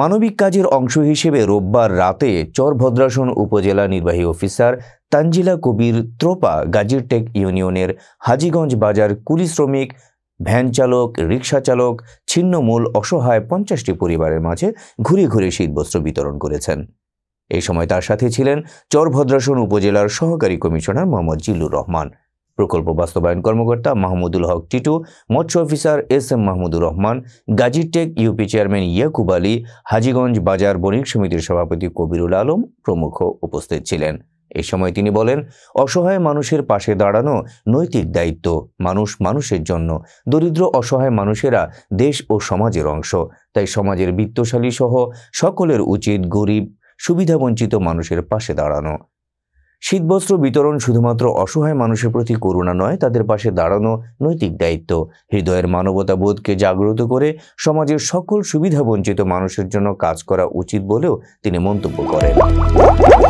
মানবিক কাজের অংশ হিসেবে রোববার রাতে চরভদ্রাসন উপজেলা নির্বাহী অফিসার তানজিলা কবির ত্রোপা গাজীরটেক ইউনিয়নের হাজিগঞ্জ বাজার কুলি শ্রমিক ভ্যান চালক রিক্সা চালক ছিন্নমূল অসহায় পঞ্চাশটি পরিবারের মাঝে ঘুরে ঘুরে শীতবস্ত্র বিতরণ করেছেন এই সময় তার সাথে ছিলেন চরভদ্রাসন উপজেলার সহকারী কমিশনার মোহাম্মদ জিল্লুর রহমান প্রকল্প বাস্তবায়ন কর্মকর্তা মাহমুদুল হক টিটু মৎস্য officer S M Mahmudur Rahman Gazirtek UP chairman Yakub Ali Hajiganj বাজার বণিক সমিতির সভাপতি কবিরুল আলম প্রমুখ উপস্থিত ছিলেন এ সময় তিনি বলেন অসহায় মানুষের পাশে দাঁড়ানো নৈতিক দায়িত্ব মানুষ মানুষের জন্য দরিদ্র অসহায় মানুষেরা দেশ ও সমাজের অংশ তাই সমাজের বিত্তশালী সহ সকলের উচিত গরিব সুবিধাবঞ্চিত মানুষের পাশে দাঁড়ানো শীতবস্ত্র বিতরণ শুধুমাত্র অসহায় মানুষের প্রতি করুণা নয় তাদের পাশে দাঁড়ানো নৈতিক দায়িত্ব হৃদয়ের মানবতাবোধকে জাগ্রত করে সমাজের সকল সুবিধা বঞ্চিত মানুষের জন্য কাজ করা উচিত বলেও তিনি মন্তব্য করেন